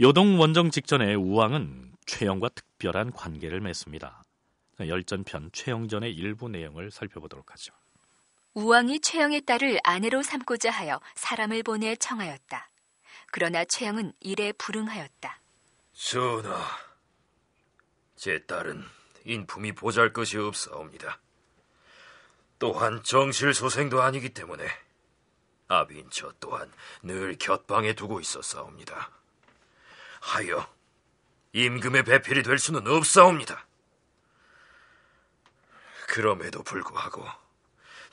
요동 원정 직전에 우왕은 최영과 특별한 관계를 맺습니다. 열전편 최영전의 일부 내용을 살펴보도록 하죠.
우왕이 최영의 딸을 아내로 삼고자 하여 사람을 보내 청하였다. 그러나 최영은 일에 불응하였다.
전하, 제 딸은 인품이 보잘 것이 없사옵니다. 또한 정실소생도 아니기 때문에 아비인 저 또한 늘 곁방에 두고 있었사옵니다. 하여 임금의 배필이 될 수는 없사옵니다. 그럼에도 불구하고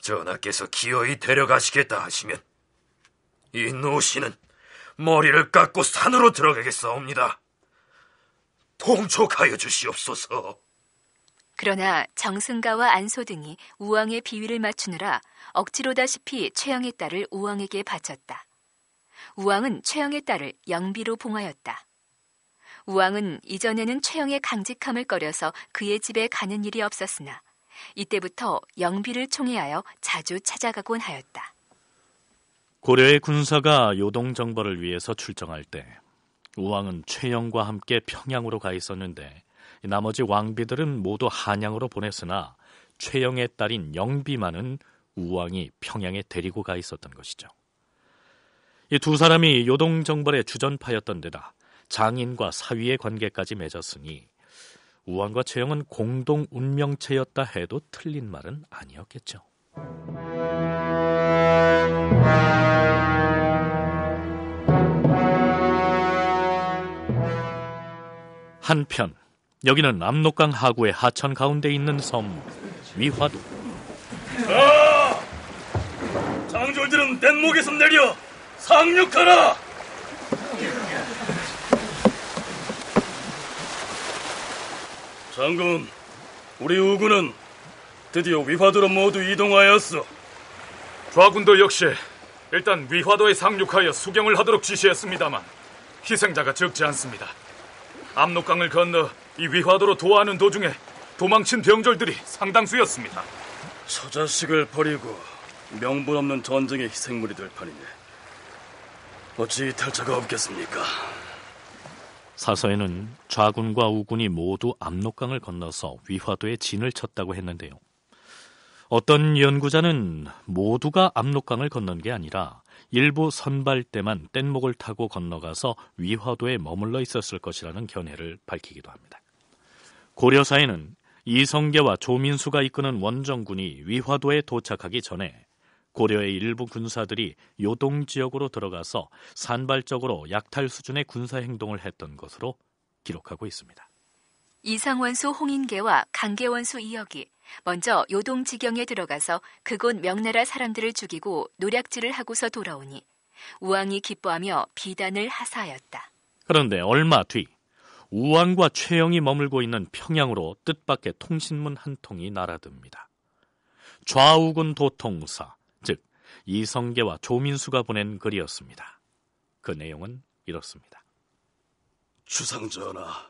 전하께서 기어이 데려가시겠다 하시면 이 노시는 머리를 깎고 산으로 들어가겠사옵니다. 통촉하여 주시옵소서.
그러나 정승가와 안소 등이 우왕의 비위를 맞추느라 억지로다시피 최영의 딸을 우왕에게 바쳤다. 우왕은 최영의 딸을 영비로 봉하였다. 우왕은 이전에는 최영의 강직함을 꺼려서 그의 집에 가는 일이 없었으나 이때부터 영비를 총애하여 자주 찾아가곤 하였다.
고려의 군사가 요동 정벌을 위해서 출정할 때 우왕은 최영과 함께 평양으로 가 있었는데 나머지 왕비들은 모두 한양으로 보냈으나 최영의 딸인 영비만은 우왕이 평양에 데리고 가 있었던 것이죠. 이 두 사람이 요동 정벌의 주전파였던 데다 장인과 사위의 관계까지 맺었으니 우왕과 최영은 공동 운명체였다 해도 틀린 말은 아니었겠죠. 한편 여기는 압록강 하구의 하천 가운데 있는 섬 위화도.
아! 장졸들은 뗏목에서 내려
상륙하라!
상금, 우리 우군은 드디어 위화도로 모두
이동하였어. 좌군도 역시 일단 위화도에 상륙하여 수경을 하도록 지시했습니다만 희생자가 적지 않습니다. 압록강을 건너 이 위화도로 도하는 도중에 도망친 병졸들이 상당수였습니다. 저
자식을 버리고 명분 없는 전쟁의 희생물이 될 판이네. 어찌 탈자가 없겠습니까?
사서에는 좌군과 우군이 모두 압록강을 건너서 위화도에 진을 쳤다고 했는데요. 어떤 연구자는 모두가 압록강을 건넌 게 아니라 일부 선발대만 뗏목을 타고 건너가서 위화도에 머물러 있었을 것이라는 견해를 밝히기도 합니다. 고려사에는 이성계와 조민수가 이끄는 원정군이 위화도에 도착하기 전에 고려의 일부 군사들이 요동 지역으로 들어가서 산발적으로 약탈 수준의 군사 행동을 했던 것으로 기록하고 있습니다.
이상원수 홍인계와 강계원수 이혁이 먼저 요동 지경에 들어가서 그곳 명나라 사람들을 죽이고 노략질을 하고서 돌아오니 우왕이 기뻐하며 비단을 하사하였다.
그런데 얼마 뒤 우왕과 최영이 머물고 있는 평양으로 뜻밖의 통신문 한 통이 날아듭니다. 좌우군 도통사 이성계와 조민수가 보낸 글이었습니다. 그 내용은 이렇습니다.
주상전하,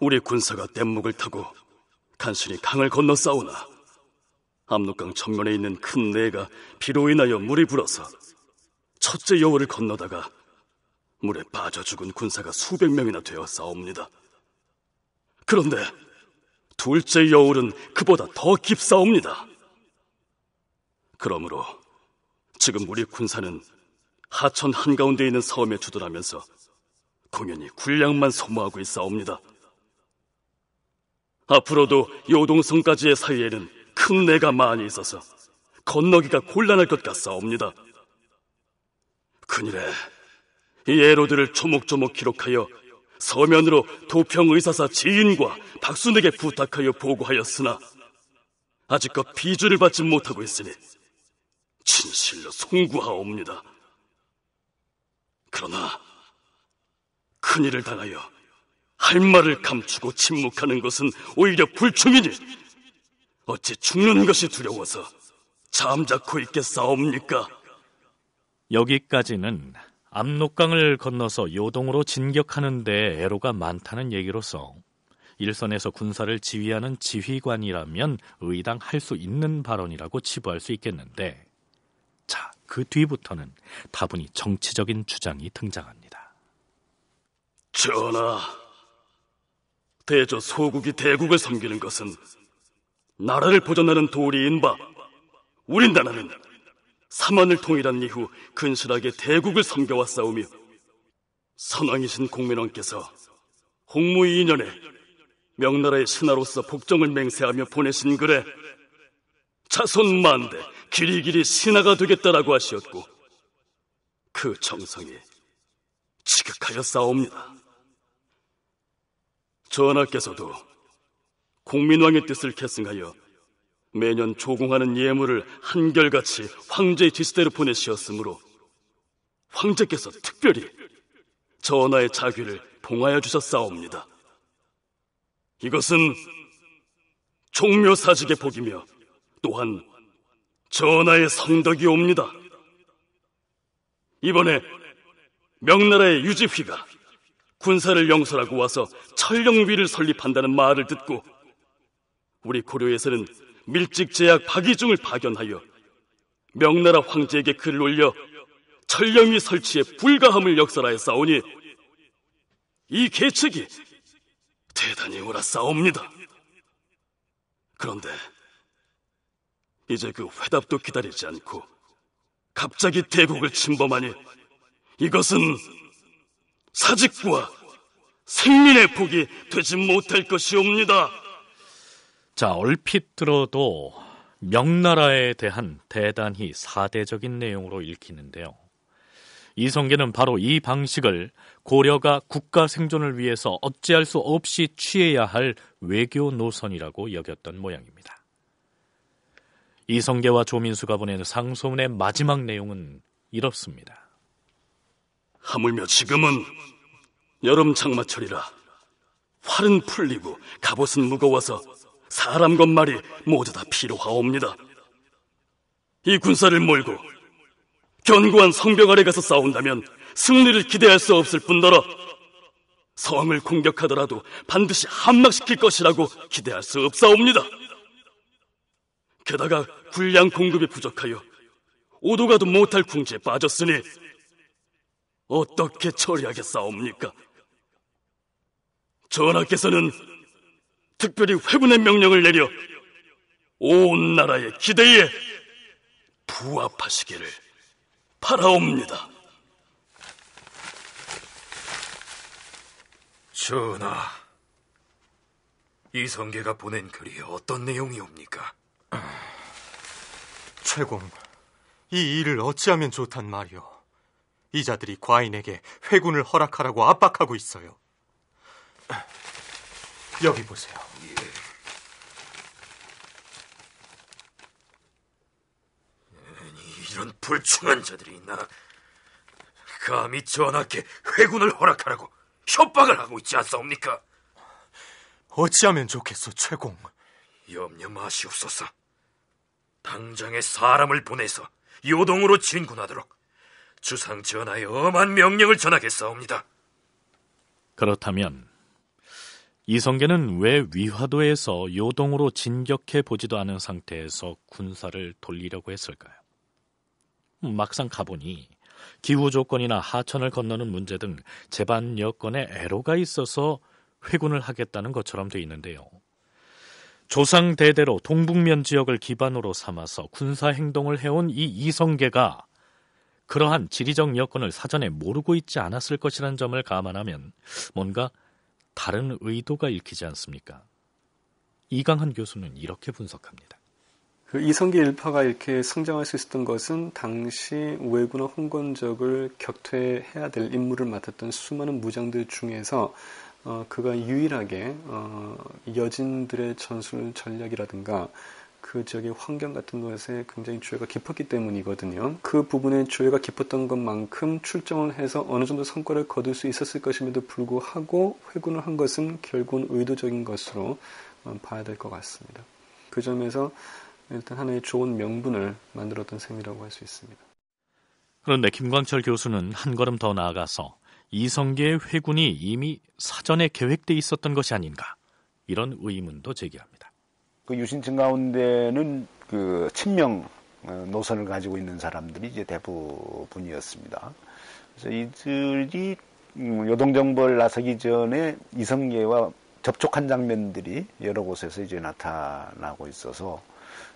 우리 군사가 뗏목을 타고 간신히 강을 건너 싸우나 압록강 전면에 있는 큰 내가 비로 인하여 물이 불어서 첫째 여우를 건너다가 물에 빠져 죽은 군사가 수백 명이나 되어 싸웁니다. 그런데 둘째 여우는 그보다 더 깊사옵니다. 그러므로 지금 우리 군사는 하천 한가운데 있는 섬에 주둔하면서 공연히 군량만 소모하고 있사옵니다. 앞으로도 요동성까지의 사이에는 큰 내가 많이 있어서 건너기가 곤란할 것 같사옵니다. 그일에 예로들을 조목조목 기록하여 서면으로 도평의사사 지인과 박순에게 부탁하여 보고하였으나 아직껏 비주를 받지 못하고 있으니 진실로 송구하옵니다. 그러나 큰일을 당하여 할 말을 감추고 침묵하는 것은 오히려 불충이니 어찌 죽는 것이 두려워서 잠자코 있게 싸웁니까?
여기까지는 압록강을 건너서 요동으로 진격하는데 애로가 많다는 얘기로서 일선에서 군사를 지휘하는 지휘관이라면 의당할 수 있는 발언이라고 치부할 수 있겠는데 그 뒤부터는 다분히 정치적인 주장이 등장합니다.
전하, 대저 소국이 대국을 섬기는 것은 나라를 보존하는 도리인 바 우린 나라는 사만을 통일한 이후 근실하게 대국을 섬겨왔사오며 선왕이신 공민왕께서 홍무 2년에 명나라의 신하로서 복정을 맹세하며 보내신 글에 자손 만대 길이 길이 신하가 되겠다라고 하시었고 그 정성이 지극하여 싸웁니다. 전하께서도 국민왕의 뜻을 계승하여 매년 조공하는 예물을 한결같이 황제의 지시대로 보내시었으므로 황제께서 특별히 전하의 자귀를 봉하여 주셨사옵니다. 이것은 종묘사직의 복이며 또한 전하의 성덕이 옵니다. 이번에 명나라의 유지휘가 군사를 영설하고 와서 철령위를 설립한다는 말을 듣고 우리 고려에서는 밀직 제약 박이중을 파견하여 명나라 황제에게 글을 올려 철령위 설치에 불가함을 역설하여 싸우니 이 계책이 대단히 오아 싸웁니다. 그런데 이제 그 회답도 기다리지 않고 갑자기 대국을 침범하니 이것은 사직과 생민의 복이 되지 못할
것이옵니다. 자, 얼핏 들어도 명나라에 대한 대단히 사대적인 내용으로 읽히는데요. 이성계는 바로 이 방식을 고려가 국가 생존을 위해서 어찌할 수 없이 취해야 할 외교 노선이라고 여겼던 모양입니다. 이성계와 조민수가 보낸 상소문의 마지막 내용은 이렇습니다.
하물며 지금은 여름 장마철이라 활은 풀리고 갑옷은 무거워서 사람 것 말이 모두 다 필요하옵니다. 이 군사를 몰고 견고한 성벽 아래 가서 싸운다면 승리를 기대할 수 없을 뿐더러 성을 공격하더라도 반드시 함락시킬 것이라고 기대할 수 없사옵니다. 게다가 군량 공급이 부족하여 오도가도 못할 궁지에 빠졌으니 어떻게 처리하겠사옵니까? 전하께서는 특별히 회군의 명령을 내려 온 나라의 기대에 부합하시기를 바라옵니다. 전하,
이성계가 보낸
글이 어떤
내용이옵니까? 최공, 이 일을 어찌하면 좋단 말이오. 이자들이 과인에게 회군을 허락하라고 압박하고 있어요. 여기 보세요. 예.
이런 불충한 자들이 있나? 감히 전하께 회군을 허락하라고 협박을 하고 있지 않사옵니까?
어찌하면 좋겠소, 최공.
염려 마시옵소서. 당장에 사람을 보내서 요동으로 진군하도록 주상 전하의 엄한 명령을 전하겠사옵니다.
그렇다면 이성계는 왜 위화도에서 요동으로 진격해 보지도 않은 상태에서 군사를 돌리려고 했을까요? 막상 가보니 기후 조건이나 하천을 건너는 문제 등 제반 여건에 애로가 있어서 회군을 하겠다는 것처럼 돼 있는데요. 조상 대대로 동북면 지역을 기반으로 삼아서 군사 행동을 해온 이 이성계가 그러한 지리적 여건을 사전에 모르고 있지 않았을 것이라는 점을 감안하면 뭔가 다른 의도가 읽히지 않습니까? 이강한 교수는 이렇게 분석합니다.
그 이성계 일파가 이렇게 성장할 수 있었던 것은 당시 외구나 홍건적을 격퇴해야 될 임무를 맡았던 수많은 무장들 중에서 어, 그가 유일하게 어, 여진들의 전술 전략이라든가 그 지역의 환경 같은 것에 굉장히 주회가 깊었기 때문이거든요. 그 부분에 주회가 깊었던 것만큼 출정을 해서 어느 정도 성과를 거둘 수 있었을 것임에도 불구하고 회군을 한 것은 결국은 의도적인 것으로 어, 봐야 될 것 같습니다. 그 점에서 일단 하나의 좋은 명분을 만들었던 셈이라고 할 수 있습니다.
그런데 김광철 교수는 한 걸음 더 나아가서 이성계의 회군이 이미 사전에 계획돼 있었던 것이 아닌가 이런 의문도 제기합니다.
그 유신층 가운데는 그 친명 어, 노선을 가지고 있는 사람들이 이제 대부분이었습니다. 그래서 이들이 음, 요동정벌 나서기 전에 이성계와 접촉한 장면들이 여러 곳에서 이제 나타나고 있어서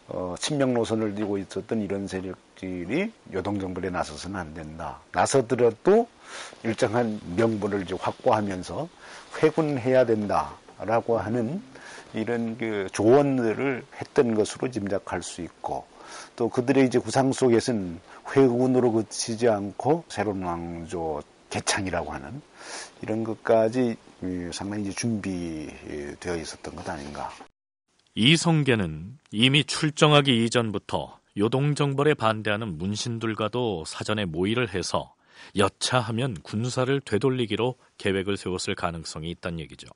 어, 친명 노선을 띄고 있었던 이런 세력들이 요동정벌에 나서서는 안 된다. 나서더라도 일정한 명분을 확보하면서 회군해야 된다라고 하는 이런 그 조언들을 했던 것으로 짐작할 수 있고 또 그들의 이제 구상 속에서는 회군으로 그치지 않고 새로운 왕조 개창이라고 하는 이런 것까지 음, 상당히 이제
준비되어 있었던 것 아닌가. 이성계는 이미 출정하기 이전부터 요동정벌에 반대하는 문신들과도 사전에 모의를 해서 여차하면 군사를 되돌리기로 계획을 세웠을 가능성이 있다는 얘기죠.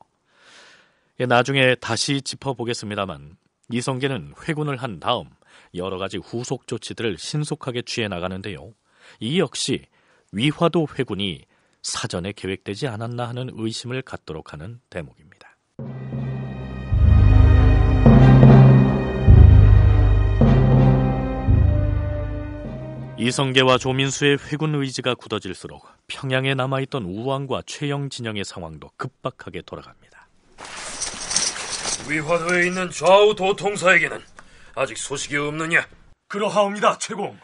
예, 나중에 다시 짚어보겠습니다만 이성계는 회군을 한 다음 여러 가지 후속 조치들을 신속하게 취해 나가는데요. 이 역시 위화도 회군이 사전에 계획되지 않았나 하는 의심을 갖도록 하는 대목입니다. 이성계와 조민수의 회군 의지가 굳어질수록 평양에 남아있던 우왕과 최영 진영의 상황도 급박하게 돌아갑니다.
위화도에 있는 좌우 도통사에게는 아직 소식이 없느냐? 그러하옵니다, 최공.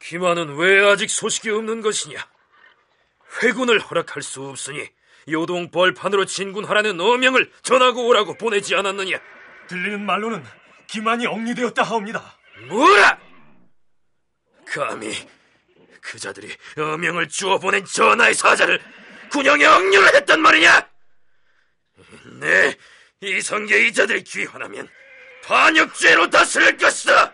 김하는 왜 아직 소식이 없는 것이냐? 회군을 허락할 수 없으니 요동 벌판으로 진군하라는 어명을
전하고 오라고 보내지 않았느냐? 들리는 말로는 김한이 억류되었다 하옵니다. 뭐라?
감히 그 자들이 음명을 주어보낸 전하의 사자를 군영에 억류를 했단 말이냐? 네, 이성계 이자들이 귀환하면 반역죄로 다스릴 것이다!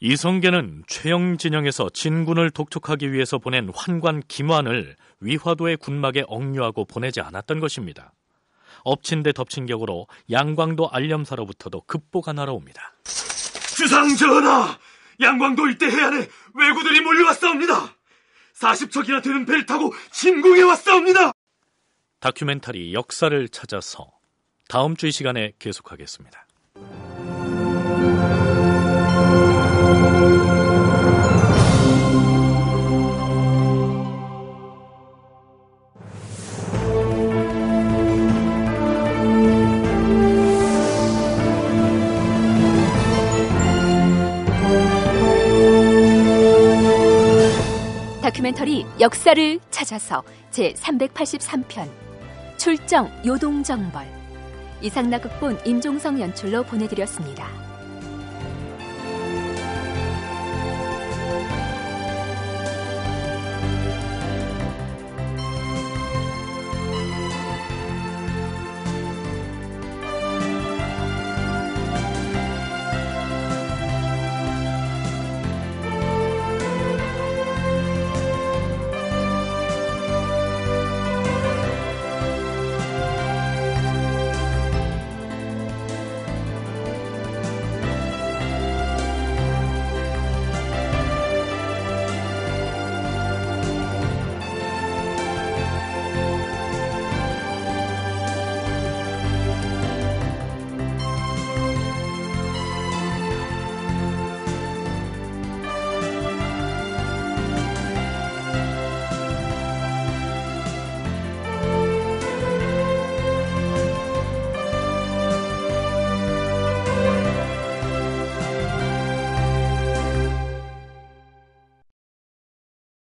이성계는 최영 진영에서 진군을 독촉하기 위해서 보낸 환관 김환을 위화도의 군막에 억류하고 보내지 않았던 것입니다. 엎친 데 덮친 격으로 양광도 알념사로부터도 급보가 날아옵니다.
주상 전하! 양광도 일대 해안에 왜구들이 몰려왔사옵니다. 40척이나 되는
배를 타고 침공해 왔사옵니다. 다큐멘터리 역사를 찾아서 다음 주이 시간에 계속하겠습니다.
다큐멘터리 역사를 찾아서 제 383편 출정 요동정벌 이상나 극본 임종성 연출로 보내드렸습니다.